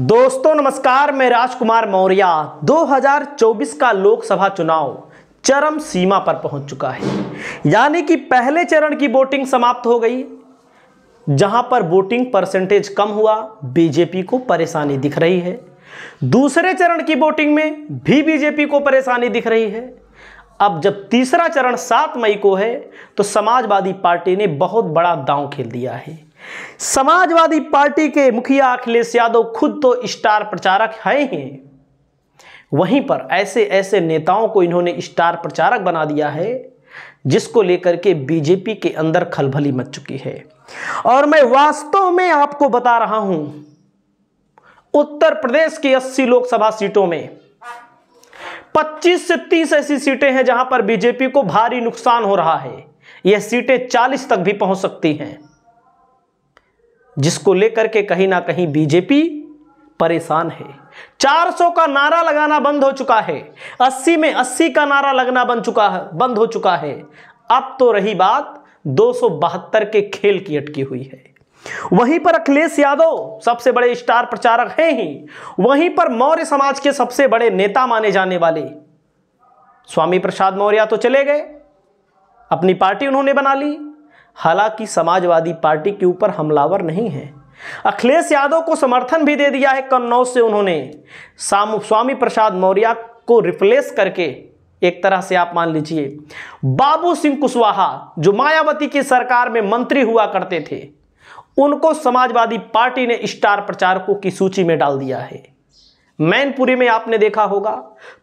दोस्तों नमस्कार मैं राजकुमार मौर्या 2024 का लोकसभा चुनाव चरम सीमा पर पहुंच चुका है यानी कि पहले चरण की वोटिंग समाप्त हो गई जहां पर वोटिंग परसेंटेज कम हुआ बीजेपी को परेशानी दिख रही है दूसरे चरण की वोटिंग में भी बीजेपी को परेशानी दिख रही है अब जब तीसरा चरण 7 मई को है तो समाजवादी पार्टी ने बहुत बड़ा दांव खेल दिया है समाजवादी पार्टी के मुखिया अखिलेश यादव खुद तो स्टार प्रचारक हैं ही वहीं पर ऐसे ऐसे नेताओं को इन्होंने स्टार प्रचारक बना दिया है जिसको लेकर के बीजेपी के अंदर खलभली मच चुकी है और मैं वास्तव में आपको बता रहा हूं उत्तर प्रदेश की 80 लोकसभा सीटों में 25 से 30 ऐसी सीटें हैं जहां पर बीजेपी को भारी नुकसान हो रहा है यह सीटें 40 तक भी पहुंच सकती हैं जिसको लेकर के कहीं ना कहीं बीजेपी परेशान है 400 का नारा लगाना बंद हो चुका है 80 में 80 का नारा लगना बन चुका है बंद हो चुका है अब तो रही बात दो के खेल की अटकी हुई है वहीं पर अखिलेश यादव सबसे बड़े स्टार प्रचारक हैं ही वहीं पर मौर्य समाज के सबसे बड़े नेता माने जाने वाले स्वामी प्रसाद मौर्य तो चले गए अपनी पार्टी उन्होंने बना ली हालांकि समाजवादी पार्टी के ऊपर हमलावर नहीं है अखिलेश यादव को समर्थन भी दे दिया है कन्नौज से उन्होंने स्वामी प्रसाद मौर्य को रिप्लेस करके एक तरह से आप मान लीजिए बाबू सिंह कुशवाहा जो मायावती की सरकार में मंत्री हुआ करते थे उनको समाजवादी पार्टी ने स्टार प्रचारकों की सूची में डाल दिया है मैनपुरी में आपने देखा होगा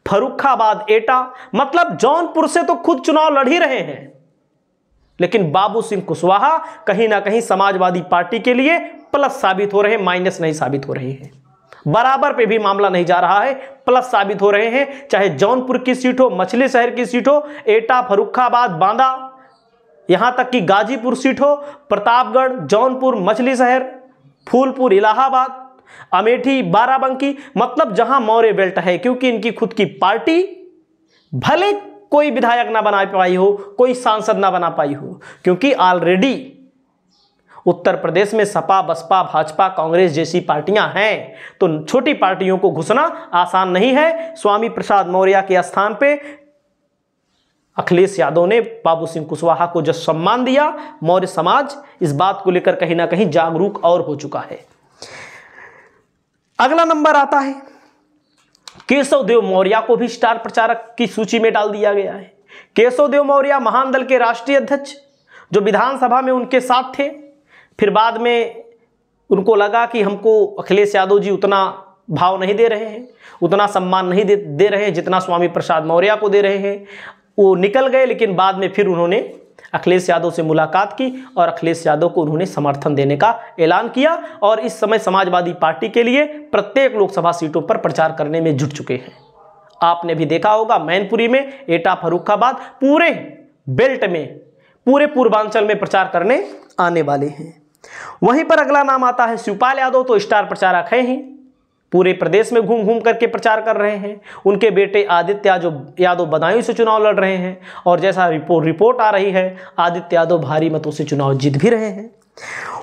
फरुखाबाद एटा मतलब जौनपुर से तो खुद चुनाव लड़ ही रहे हैं लेकिन बाबू सिंह कुशवाहा कहीं ना कहीं समाजवादी पार्टी के लिए प्लस साबित हो रहे हैं माइनस नहीं साबित हो रहे हैं बराबर पे भी मामला नहीं जा रहा है प्लस साबित हो रहे हैं चाहे जौनपुर की सीट हो मछली शहर की सीट हो एटा फरुखाबाद बांदा यहां तक कि गाजीपुर सीट हो प्रतापगढ़ जौनपुर मछली शहर फूलपुर इलाहाबाद अमेठी बाराबंकी मतलब जहां मौर्य बेल्ट है क्योंकि इनकी खुद की पार्टी भले कोई विधायक ना बना पाई हो कोई सांसद ना बना पाई हो क्योंकि ऑलरेडी उत्तर प्रदेश में सपा बसपा भाजपा कांग्रेस जैसी पार्टियां हैं तो छोटी पार्टियों को घुसना आसान नहीं है स्वामी प्रसाद मौर्य के स्थान पे अखिलेश यादव ने बाबू सिंह कुशवाहा को जो सम्मान दिया मौर्य समाज इस बात को लेकर कहीं ना कहीं जागरूक और हो चुका है अगला नंबर आता है केशव देव मौर्य को भी स्टार प्रचारक की सूची में डाल दिया गया है केशव देव मौर्य महान दल के राष्ट्रीय अध्यक्ष जो विधानसभा में उनके साथ थे फिर बाद में उनको लगा कि हमको अखिलेश यादव जी उतना भाव नहीं दे रहे हैं उतना सम्मान नहीं दे दे रहे हैं जितना स्वामी प्रसाद मौर्य को दे रहे हैं वो निकल गए लेकिन बाद में फिर उन्होंने अखिलेश यादव से मुलाकात की और अखिलेश यादव को उन्होंने समर्थन देने का ऐलान किया और इस समय समाजवादी पार्टी के लिए प्रत्येक लोकसभा सीटों पर प्रचार करने में जुट चुके हैं आपने भी देखा होगा मैनपुरी में एटा फरुखाबाद पूरे बेल्ट में पूरे पूर्वांचल में प्रचार करने आने वाले हैं वहीं पर अगला नाम आता है शिवपाल यादव तो स्टार प्रचारक है ही पूरे प्रदेश में घूम घूम करके प्रचार कर रहे हैं उनके बेटे आदित्य यादव यादव बदायूं से चुनाव लड़ रहे हैं और जैसा रिपोर्ट रिपोर्ट आ रही है आदित्य यादव भारी मतों से चुनाव जीत भी रहे हैं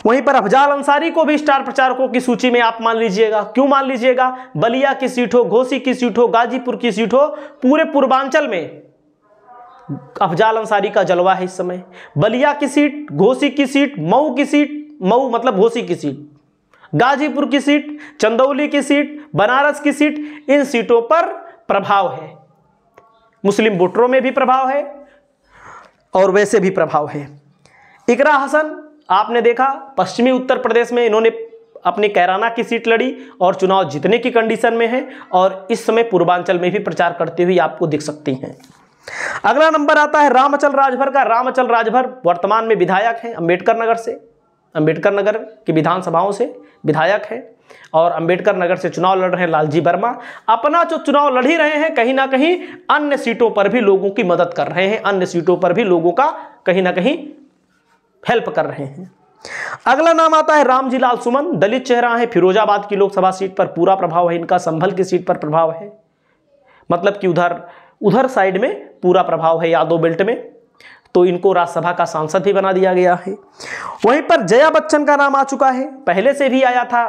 वहीं पर अफजाल अंसारी को भी स्टार प्रचारकों की सूची में आप मान लीजिएगा क्यों मान लीजिएगा बलिया की सीट हो घोसी की सीट हो गाजीपुर की सीट हो पूरे पूर्वांचल में अफजाल अंसारी का जलवा है इस समय बलिया की सीट घोसी की सीट मऊ की सीट मऊ मतलब घोसी की सीट गाजीपुर की सीट चंदौली की सीट बनारस की सीट इन सीटों पर प्रभाव है मुस्लिम वोटरों में भी प्रभाव है और वैसे भी प्रभाव है इकरा हसन आपने देखा पश्चिमी उत्तर प्रदेश में इन्होंने अपनी कैराना की सीट लड़ी और चुनाव जीतने की कंडीशन में है और इस समय पूर्वांचल में भी प्रचार करते हुए आपको दिख सकती हैं अगला नंबर आता है रामचल राजभर का रामचल राजभर वर्तमान में विधायक हैं अंबेडकर नगर से अंबेडकर नगर की विधानसभाओं से विधायक है और अंबेडकर नगर से चुनाव लड़ रहे हैं लालजी वर्मा अपना जो चुनाव लड़ ही रहे हैं कहीं ना कहीं अन्य सीटों पर भी लोगों की मदद कर रहे हैं अन्य सीटों पर भी लोगों का कहीं ना कहीं हेल्प कर रहे हैं अगला नाम आता है रामजी लाल सुमन दलित चेहरा है फिरोजाबाद की लोकसभा सीट पर पूरा प्रभाव है इनका संभल की सीट पर प्रभाव है मतलब कि उधर उधर साइड में पूरा प्रभाव है यादव बेल्ट में तो इनको राज्यसभा का सांसद भी बना दिया गया है वहीं पर जया बच्चन का नाम आ चुका है पहले से भी आया था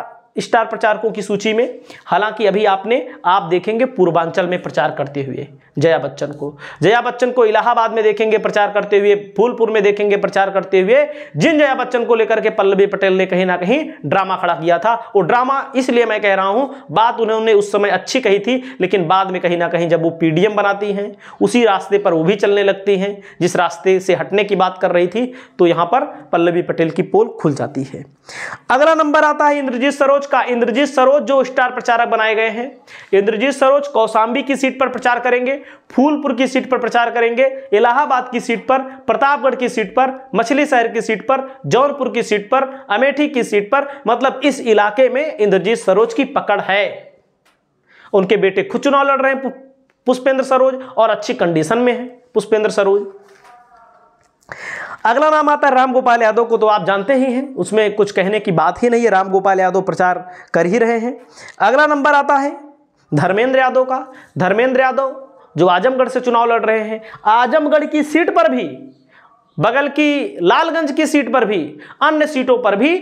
स्टार प्रचारकों की सूची में हालांकि अभी आपने आप देखेंगे पूर्वांचल में प्रचार करते हुए जया बच्चन को जया बच्चन को इलाहाबाद में देखेंगे प्रचार करते हुए फूलपुर में देखेंगे प्रचार करते हुए जिन जया बच्चन को लेकर के पल्लवी पटेल ने कहीं ना कहीं ड्रामा खड़ा किया था वो ड्रामा इसलिए मैं कह रहा हूँ बात उन्होंने उस समय अच्छी कही थी लेकिन बाद में कहीं ना कहीं जब वो पी बनाती हैं उसी रास्ते पर वो भी चलने लगती हैं जिस रास्ते से हटने की बात कर रही थी तो यहाँ पर पल्लवी पटेल की पोल खुल जाती है अगला नंबर आता है इंद्रजीत सरोज का इंद्रजीत सरोज जो स्टार प्रचारक बनाए गए हैं इंद्रजीत सरोज कौशाम्बी की सीट पर प्रचार करेंगे फूलपुर की सीट पर प्रचार करेंगे इलाहाबाद की सीट पर प्रतापगढ़ की सीट पर मछली शहर की सीट पर जौनपुर की सीट पर अमेठी की सीट पर मतलब इस इलाके में इंद्रजीत सरोज की पकड़ है उनके बेटे खुद चुनाव लड़ रहे हैं पुष्पेंद्र सरोज और अच्छी कंडीशन में है पुष्पेंद्र सरोज अगला नाम आता है राम गोपाल यादव को तो आप जानते ही हैं उसमें कुछ कहने की बात ही नहीं है राम गोपाल यादव प्रचार कर ही रहे हैं अगला नंबर आता है धर्मेंद्र यादव का धर्मेंद्र यादव जो आजमगढ़ से चुनाव लड़ रहे हैं आजमगढ़ की सीट पर भी बगल की लालगंज की सीट पर भी अन्य सीटों पर भी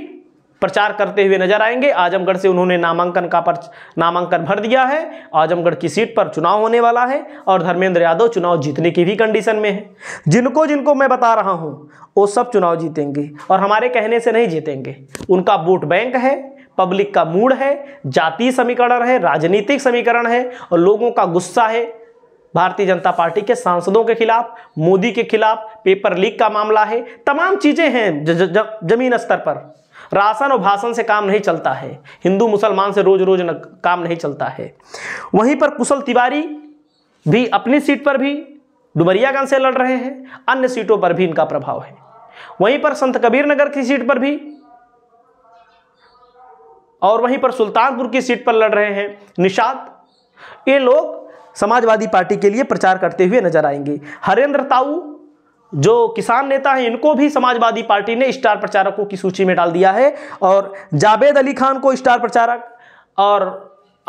प्रचार करते हुए नजर आएंगे आजमगढ़ से उन्होंने नामांकन का पर नामांकन भर दिया है आजमगढ़ की सीट पर चुनाव होने वाला है और धर्मेंद्र यादव चुनाव जीतने की भी कंडीशन में है जिनको जिनको मैं बता रहा हूँ वो सब चुनाव जीतेंगे और हमारे कहने से नहीं जीतेंगे उनका वोट बैंक है पब्लिक का मूड है जातीय समीकरण है राजनीतिक समीकरण है और लोगों का गुस्सा है भारतीय जनता पार्टी के सांसदों के खिलाफ मोदी के खिलाफ पेपर लीक का मामला है तमाम चीज़ें हैं ज, ज, ज, जमीन स्तर पर राशन और भाषण से काम नहीं चलता है हिंदू मुसलमान से रोज रोज न, काम नहीं चलता है वहीं पर कुशल तिवारी भी अपनी सीट पर भी डुमरियागंज से लड़ रहे हैं अन्य सीटों पर भी इनका प्रभाव है वहीं पर संत कबीर नगर की सीट पर भी और वहीं पर सुल्तानपुर की सीट पर लड़ रहे हैं निषाद ये लोग समाजवादी पार्टी के लिए प्रचार करते हुए नजर आएंगे हरेंद्र ताऊ जो किसान नेता हैं इनको भी समाजवादी पार्टी ने स्टार प्रचारकों की सूची में डाल दिया है और जावेद अली खान को स्टार प्रचारक और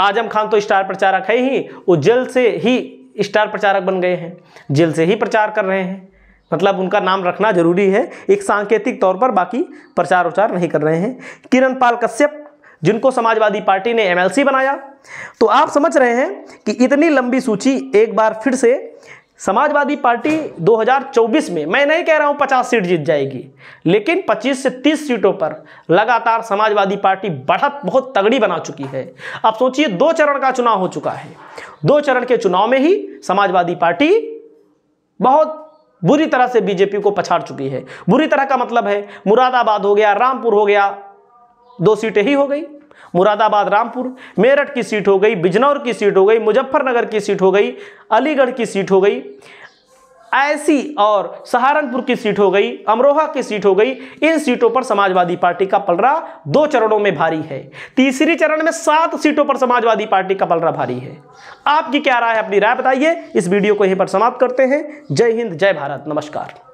आजम खान तो स्टार प्रचारक है ही वो जेल से ही स्टार प्रचारक बन गए हैं जेल से ही प्रचार कर रहे हैं मतलब उनका नाम रखना जरूरी है एक सांकेतिक तौर पर बाकी प्रचार उचार नहीं कर रहे हैं किरण पाल कश्यप जिनको समाजवादी पार्टी ने एमएलसी बनाया तो आप समझ रहे हैं कि इतनी लंबी सूची एक बार फिर से समाजवादी पार्टी 2024 में मैं नहीं कह रहा हूं 50 सीट जीत जाएगी लेकिन 25 से 30 सीटों पर लगातार समाजवादी पार्टी बढ़त बहुत तगड़ी बना चुकी है अब सोचिए दो चरण का चुनाव हो चुका है दो चरण के चुनाव में ही समाजवादी पार्टी बहुत बुरी तरह से बीजेपी को पछाड़ चुकी है बुरी तरह का मतलब है मुरादाबाद हो गया रामपुर हो गया दो सीटें ही हो गई मुरादाबाद रामपुर मेरठ की सीट हो गई बिजनौर की सीट हो गई मुजफ्फरनगर की सीट हो गई अलीगढ़ की सीट हो गई ऐसी और सहारनपुर की सीट हो गई अमरोहा की सीट हो गई इन सीटों पर समाजवादी पार्टी का पलरा दो चरणों में भारी है तीसरी चरण में सात सीटों पर समाजवादी पार्टी का पलरा भारी है आपकी क्या राय है अपनी राय बताइए इस वीडियो को यहीं पर समाप्त करते हैं जय हिंद जय भारत नमस्कार